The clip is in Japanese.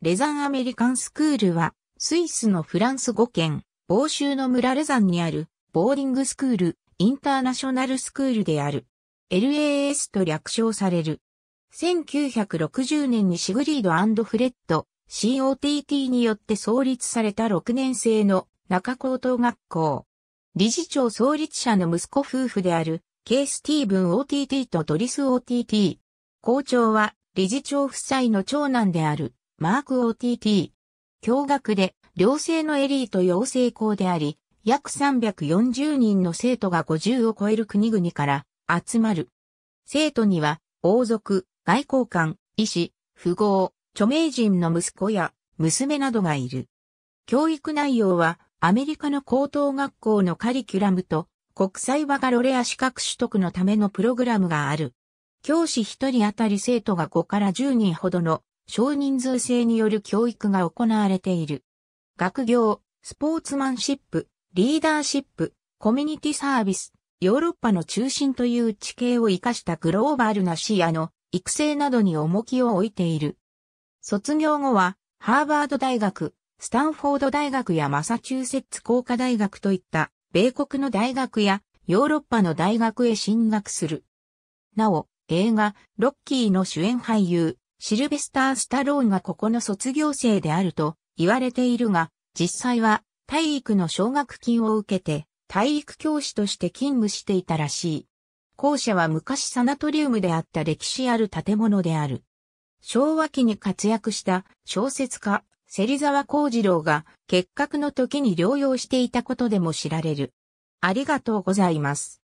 レザンアメリカンスクールは、スイスのフランス語圏、欧州の村レザンにある、ボーディングスクール、インターナショナルスクールである。LAS と略称される。1960年にシグリードフレッド、COTT によって創立された6年生の中高等学校。理事長創立者の息子夫婦である、ケイスティーブン OTT とドリス OTT。校長は理事長夫妻の長男である、マーク OTT。驚愕で、寮生のエリート養成校であり、約340人の生徒が50を超える国々から集まる。生徒には、王族、外交官、医師、富豪、著名人の息子や娘などがいる。教育内容は、アメリカの高等学校のカリキュラムと、国際バカロレア資格取得のためのプログラムがある。教師1人当たり生徒が5から10人ほどの少人数制による教育が行われている。学業、スポーツマンシップ、リーダーシップ、コミュニティサービス、ヨーロッパの中心という地形を生かしたグローバルな視野の育成などに重きを置いている。卒業後は、ハーバード大学、スタンフォード大学やマサチューセッツ工科大学といった、米国の大学やヨーロッパの大学へ進学する。なお、映画、ロッキーの主演俳優、シルベスター・スタローンがここの卒業生であると言われているが、実際は体育の奨学金を受けて体育教師として勤務していたらしい。校舎は昔サナトリウムであった歴史ある建物である。昭和期に活躍した小説家、芹沢幸次郎が結核の時に療養していたことでも知られる。ありがとうございます。